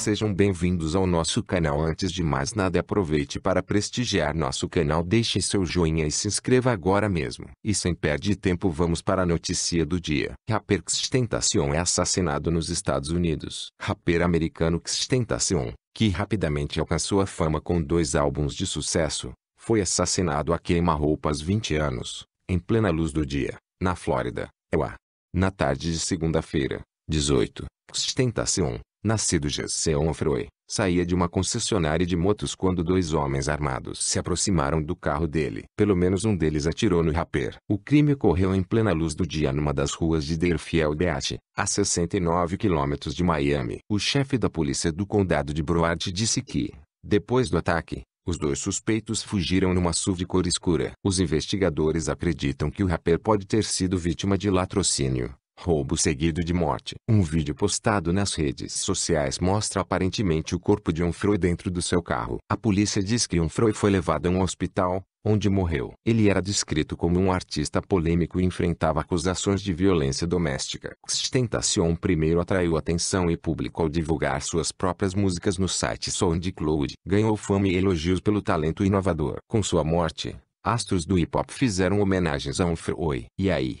Sejam bem-vindos ao nosso canal. Antes de mais nada, aproveite para prestigiar nosso canal. Deixe seu joinha e se inscreva agora mesmo. E sem perder tempo, vamos para a notícia do dia. Rapper Xtentacion é assassinado nos Estados Unidos. Rapper americano Xtentacion, que rapidamente alcançou a fama com dois álbuns de sucesso, foi assassinado a queima-roupa aos 20 anos, em plena luz do dia, na Flórida, EUA. Na tarde de segunda-feira, 18, Xtentacion nascido Gesseon Froy, saía de uma concessionária de motos quando dois homens armados se aproximaram do carro dele. Pelo menos um deles atirou no raper. O crime ocorreu em plena luz do dia numa das ruas de Deerfield, a 69 quilômetros de Miami. O chefe da polícia do condado de Broward disse que, depois do ataque, os dois suspeitos fugiram numa SUV de cor escura. Os investigadores acreditam que o rapper pode ter sido vítima de latrocínio. Roubo seguido de morte. Um vídeo postado nas redes sociais mostra aparentemente o corpo de um dentro do seu carro. A polícia diz que um foi levado a um hospital, onde morreu. Ele era descrito como um artista polêmico e enfrentava acusações de violência doméstica. Xtentacion primeiro atraiu atenção e público ao divulgar suas próprias músicas no site SoundCloud. Ganhou fama e elogios pelo talento inovador. Com sua morte, astros do hip-hop fizeram homenagens a um E aí?